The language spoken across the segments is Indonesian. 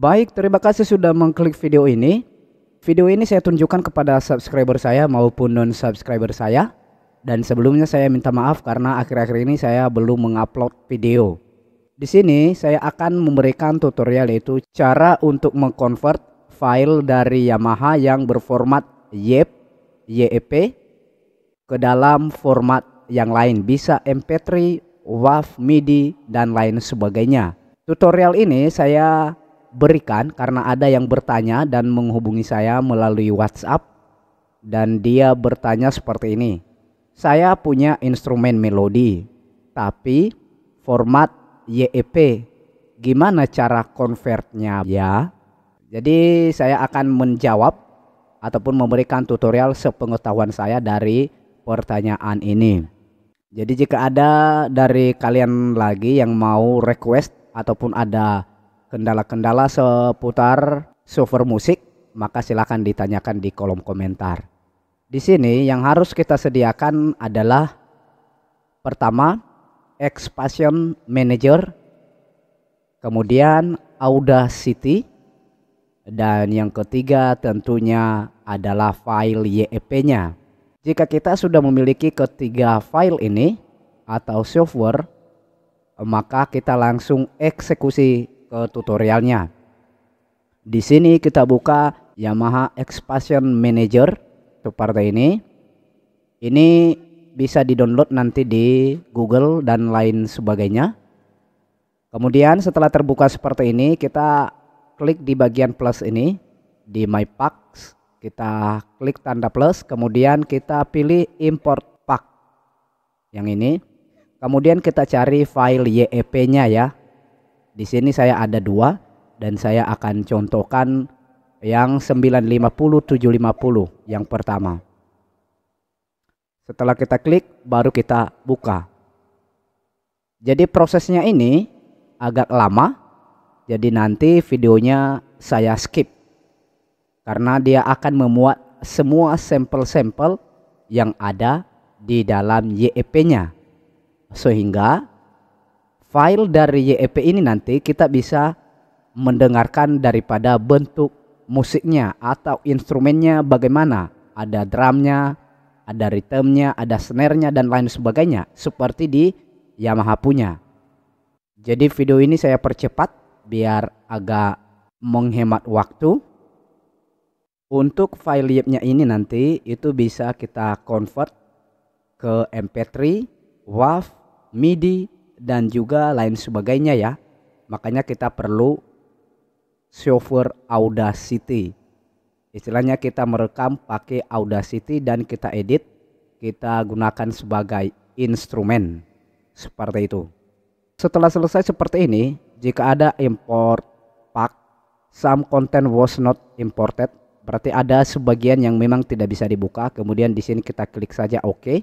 Baik, terima kasih sudah mengklik video ini. Video ini saya tunjukkan kepada subscriber saya maupun non-subscriber saya. Dan sebelumnya saya minta maaf karena akhir-akhir ini saya belum mengupload video. Di sini saya akan memberikan tutorial yaitu cara untuk mengkonvert file dari Yamaha yang berformat YEP, YEP ke dalam format yang lain bisa MP3, WAV, MIDI dan lain sebagainya. Tutorial ini saya berikan karena ada yang bertanya dan menghubungi saya melalui WhatsApp dan dia bertanya seperti ini. Saya punya instrumen melodi tapi format YEP. Gimana cara convertnya ya? Jadi saya akan menjawab ataupun memberikan tutorial sepengetahuan saya dari pertanyaan ini. Jadi jika ada dari kalian lagi yang mau request ataupun ada kendala-kendala seputar software musik, maka silakan ditanyakan di kolom komentar. Di sini yang harus kita sediakan adalah pertama Expansion Manager, kemudian Audacity, dan yang ketiga tentunya adalah file YEP-nya. Jika kita sudah memiliki ketiga file ini atau software, maka kita langsung eksekusi ke tutorialnya. Di sini kita buka Yamaha Expansion Manager seperti ini. Ini bisa di-download nanti di Google dan lain sebagainya. Kemudian setelah terbuka seperti ini, kita klik di bagian plus ini di My Packs, kita klik tanda plus, kemudian kita pilih import pack yang ini. Kemudian kita cari file YEP-nya ya. Di sini saya ada dua dan saya akan contohkan yang 950 750 yang pertama. Setelah kita klik baru kita buka. Jadi prosesnya ini agak lama. Jadi nanti videonya saya skip. Karena dia akan memuat semua sampel-sampel yang ada di dalam YEP-nya. Sehingga file dari YEP ini nanti kita bisa mendengarkan daripada bentuk musiknya atau instrumennya bagaimana. Ada drumnya, ada rhythmnya, ada snare-nya dan lain sebagainya seperti di Yamaha punya. Jadi video ini saya percepat biar agak menghemat waktu. Untuk file YEP-nya ini nanti itu bisa kita convert ke MP3, WAV, MIDI, dan juga lain sebagainya ya. Makanya kita perlu software Audacity. Istilahnya kita merekam pakai Audacity dan kita edit, kita gunakan sebagai instrumen. Seperti itu. Setelah selesai seperti ini, jika ada import pack, some content was not imported, berarti ada sebagian yang memang tidak bisa dibuka. Kemudian di sini kita klik saja OK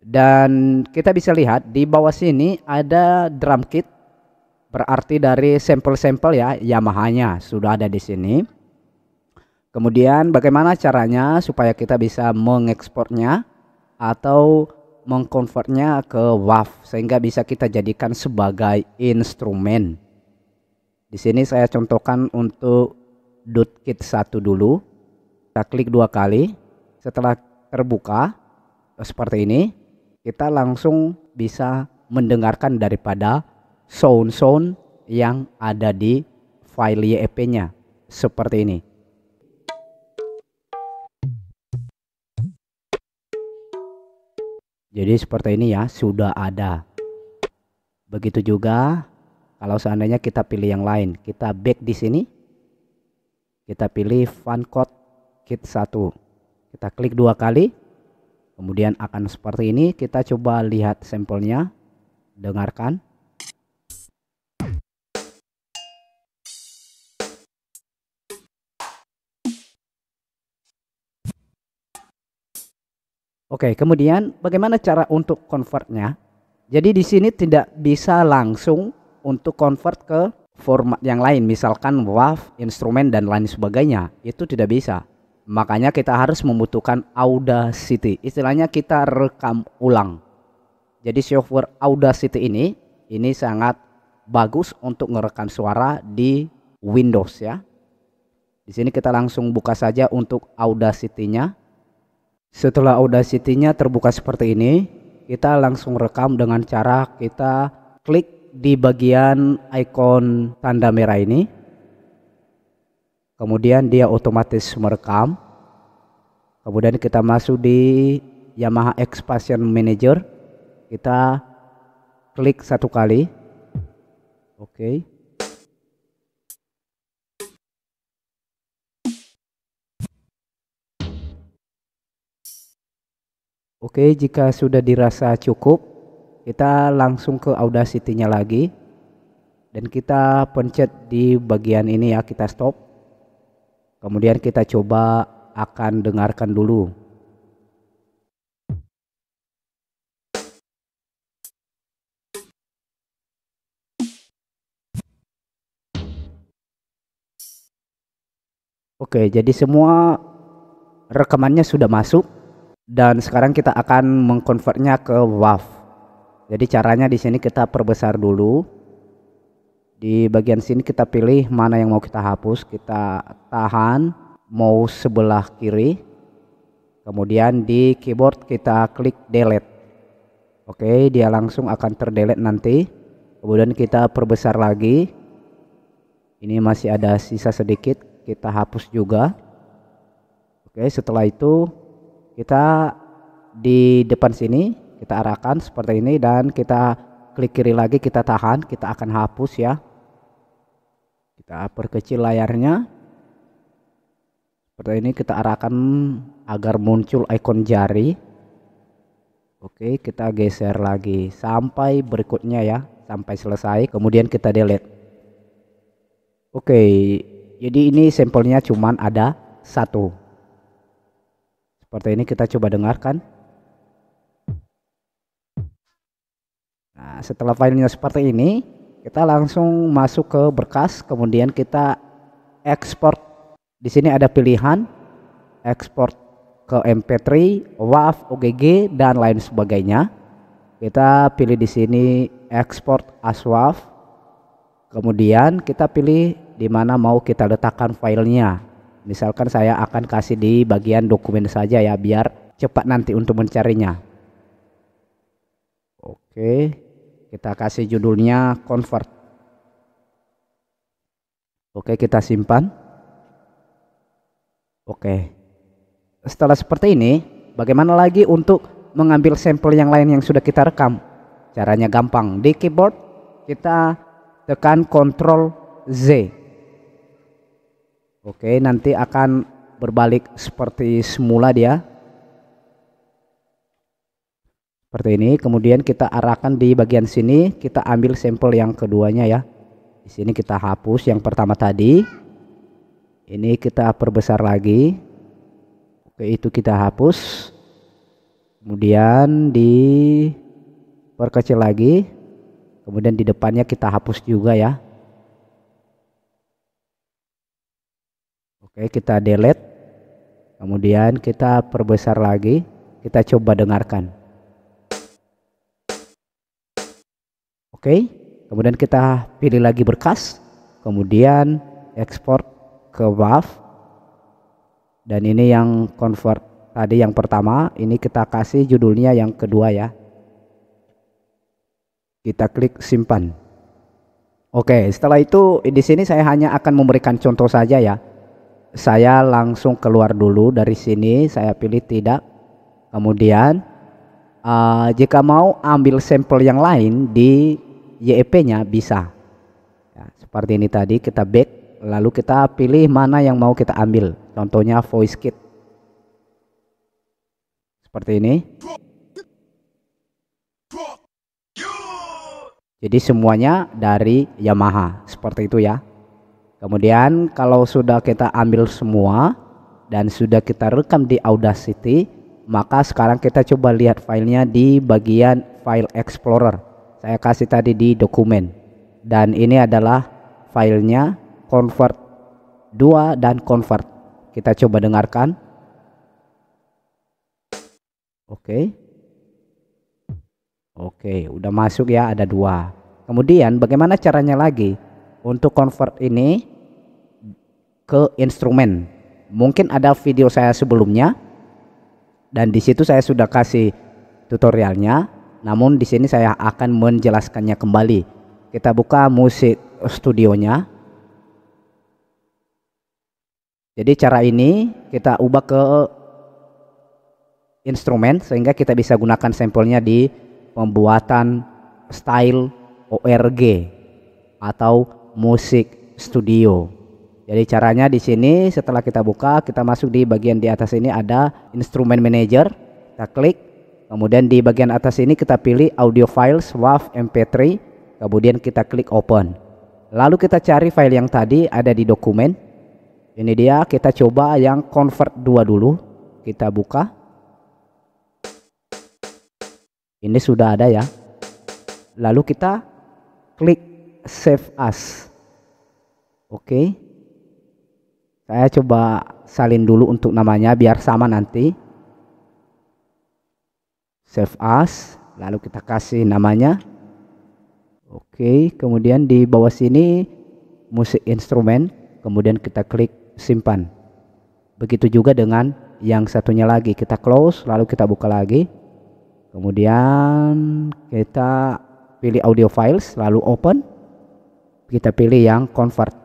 dan kita bisa lihat di bawah sini ada drum kit berarti dari sampel-sampel ya Yamahanya sudah ada di sini. Kemudian bagaimana caranya supaya kita bisa mengekspornya atau mengkonvertnya ke WAV sehingga bisa kita jadikan sebagai instrumen. Di sini saya contohkan untuk kit satu dulu. Kita klik dua kali. Setelah terbuka seperti ini, kita langsung bisa mendengarkan daripada sound-sound yang ada di file YEP-nya seperti ini. Jadi seperti ini ya, sudah ada. Begitu juga kalau seandainya kita pilih yang lain, kita back di sini. Kita pilih fun code kit 1. Kita klik dua kali. Kemudian akan seperti ini, kita coba lihat sampelnya. Dengarkan. Oke, kemudian bagaimana cara untuk convertnya? Jadi di sini tidak bisa langsung untuk convert ke format yang lain, misalkan WAV, instrumen dan lain sebagainya. Itu tidak bisa. Makanya kita harus membutuhkan Audacity. Istilahnya kita rekam ulang. Jadi software Audacity ini ini sangat bagus untuk merekam suara di Windows ya. Di sini kita langsung buka saja untuk Audacity-nya. Setelah Audacity-nya terbuka seperti ini, kita langsung rekam dengan cara kita klik di bagian ikon tanda merah ini kemudian dia otomatis merekam kemudian kita masuk di Yamaha Expansion Manager kita klik satu kali oke okay. Oke, okay, jika sudah dirasa cukup, kita langsung ke Audacity-nya lagi. Dan kita pencet di bagian ini ya, kita stop. Kemudian kita coba akan dengarkan dulu. Oke, jadi semua rekamannya sudah masuk dan sekarang kita akan mengkonvertnya ke WAV. Jadi caranya di sini kita perbesar dulu di bagian sini kita pilih mana yang mau kita hapus kita tahan mau sebelah kiri kemudian di keyboard kita klik delete oke dia langsung akan terdelete nanti kemudian kita perbesar lagi ini masih ada sisa sedikit kita hapus juga oke setelah itu kita di depan sini kita arahkan seperti ini dan kita klik kiri lagi kita tahan kita akan hapus ya kita perkecil layarnya. Seperti ini kita arahkan agar muncul ikon jari. Oke, kita geser lagi sampai berikutnya ya, sampai selesai. Kemudian kita delete. Oke, jadi ini sampelnya cuman ada satu. Seperti ini kita coba dengarkan. Nah, setelah filenya seperti ini, kita langsung masuk ke berkas, kemudian kita ekspor. Di sini ada pilihan ekspor ke MP3, WAV, OGG dan lain sebagainya. Kita pilih di sini ekspor as WAV. Kemudian kita pilih di mana mau kita letakkan filenya. Misalkan saya akan kasih di bagian dokumen saja ya biar cepat nanti untuk mencarinya. Oke. Okay. Kita kasih judulnya convert. Oke, kita simpan. Oke. Setelah seperti ini, bagaimana lagi untuk mengambil sampel yang lain yang sudah kita rekam? Caranya gampang. Di keyboard kita tekan Ctrl Z. Oke, nanti akan berbalik seperti semula dia seperti ini kemudian kita arahkan di bagian sini kita ambil sampel yang keduanya ya di sini kita hapus yang pertama tadi ini kita perbesar lagi oke itu kita hapus kemudian di perkecil lagi kemudian di depannya kita hapus juga ya oke kita delete kemudian kita perbesar lagi kita coba dengarkan Oke, okay? kemudian kita pilih lagi berkas, kemudian ekspor ke WAV. Dan ini yang convert tadi yang pertama, ini kita kasih judulnya yang kedua ya. Kita klik simpan. Oke, okay, setelah itu di sini saya hanya akan memberikan contoh saja ya. Saya langsung keluar dulu dari sini, saya pilih tidak. Kemudian uh, jika mau ambil sampel yang lain di YEP-nya bisa ya, seperti ini tadi kita back lalu kita pilih mana yang mau kita ambil contohnya voice kit seperti ini jadi semuanya dari Yamaha seperti itu ya kemudian kalau sudah kita ambil semua dan sudah kita rekam di Audacity maka sekarang kita coba lihat filenya di bagian file explorer saya kasih tadi di dokumen dan ini adalah filenya convert 2 dan convert kita coba dengarkan oke oke udah masuk ya ada dua kemudian bagaimana caranya lagi untuk convert ini ke instrumen mungkin ada video saya sebelumnya dan di situ saya sudah kasih tutorialnya namun di sini saya akan menjelaskannya kembali kita buka musik studionya jadi cara ini kita ubah ke instrumen sehingga kita bisa gunakan sampelnya di pembuatan style ORG atau musik studio jadi caranya di sini setelah kita buka, kita masuk di bagian di atas ini ada instrumen manager. Kita klik. Kemudian di bagian atas ini kita pilih audio files WAV MP3. Kemudian kita klik open. Lalu kita cari file yang tadi ada di dokumen. Ini dia, kita coba yang convert 2 dulu. Kita buka. Ini sudah ada ya. Lalu kita klik save as. Oke. Okay. Saya coba salin dulu untuk namanya biar sama nanti. Save as, lalu kita kasih namanya. Oke, kemudian di bawah sini musik instrumen, kemudian kita klik simpan. Begitu juga dengan yang satunya lagi, kita close lalu kita buka lagi. Kemudian kita pilih audio files lalu open. Kita pilih yang convert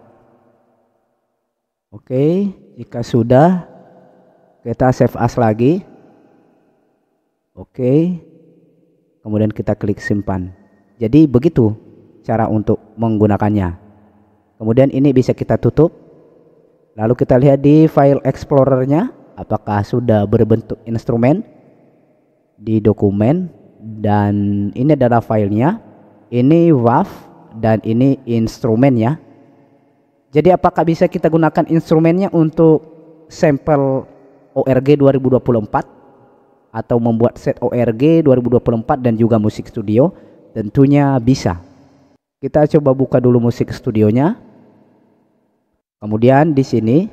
Oke, jika sudah kita save as lagi. Oke. Kemudian kita klik simpan. Jadi begitu cara untuk menggunakannya. Kemudian ini bisa kita tutup. Lalu kita lihat di file explorernya apakah sudah berbentuk instrumen di dokumen dan ini adalah filenya. Ini WAV dan ini instrumennya. Jadi apakah bisa kita gunakan instrumennya untuk sampel ORG 2024 atau membuat set ORG 2024 dan juga musik studio? Tentunya bisa. Kita coba buka dulu musik studionya. Kemudian di sini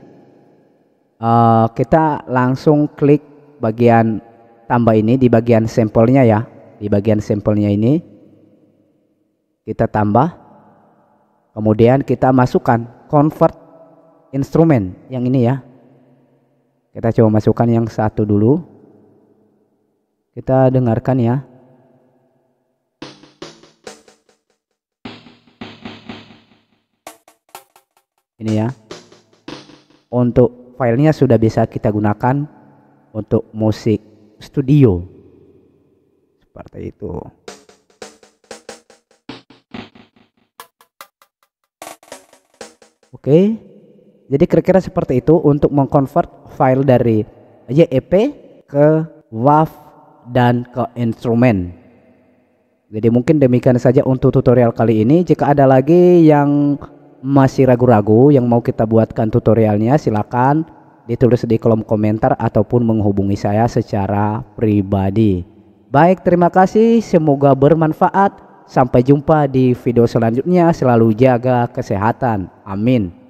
uh, kita langsung klik bagian tambah ini di bagian sampelnya ya. Di bagian sampelnya ini kita tambah. Kemudian kita masukkan convert instrumen yang ini ya kita coba masukkan yang satu dulu kita dengarkan ya ini ya untuk filenya sudah bisa kita gunakan untuk musik studio seperti itu Oke. Okay. Jadi kira-kira seperti itu untuk mengkonvert file dari YEP ke WAV dan ke instrumen. Jadi mungkin demikian saja untuk tutorial kali ini. Jika ada lagi yang masih ragu-ragu yang mau kita buatkan tutorialnya silakan ditulis di kolom komentar ataupun menghubungi saya secara pribadi. Baik, terima kasih. Semoga bermanfaat. Sampai jumpa di video selanjutnya. Selalu jaga kesehatan. Amin.